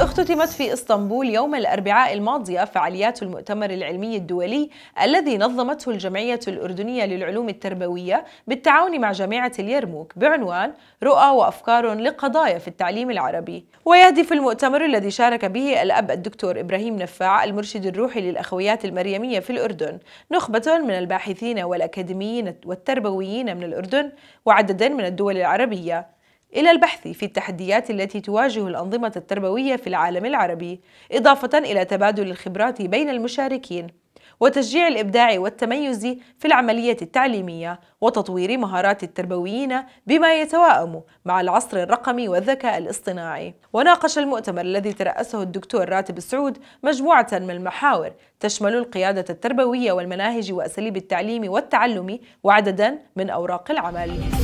اختتمت في اسطنبول يوم الأربعاء الماضية فعاليات المؤتمر العلمي الدولي الذي نظمته الجمعية الأردنية للعلوم التربوية بالتعاون مع جامعة اليرموك بعنوان رؤى وأفكار لقضايا في التعليم العربي ويهدف المؤتمر الذي شارك به الأب الدكتور إبراهيم نفاع المرشد الروحي للأخويات المريمية في الأردن نخبة من الباحثين والأكاديميين والتربويين من الأردن وعدد من الدول العربية إلى البحث في التحديات التي تواجه الأنظمة التربوية في العالم العربي، إضافة إلى تبادل الخبرات بين المشاركين، وتشجيع الإبداع والتميز في العملية التعليمية، وتطوير مهارات التربويين بما يتواءم مع العصر الرقمي والذكاء الاصطناعي. وناقش المؤتمر الذي ترأسه الدكتور راتب السعود مجموعة من المحاور تشمل القيادة التربوية والمناهج وأساليب التعليم والتعلم وعددا من أوراق العمل.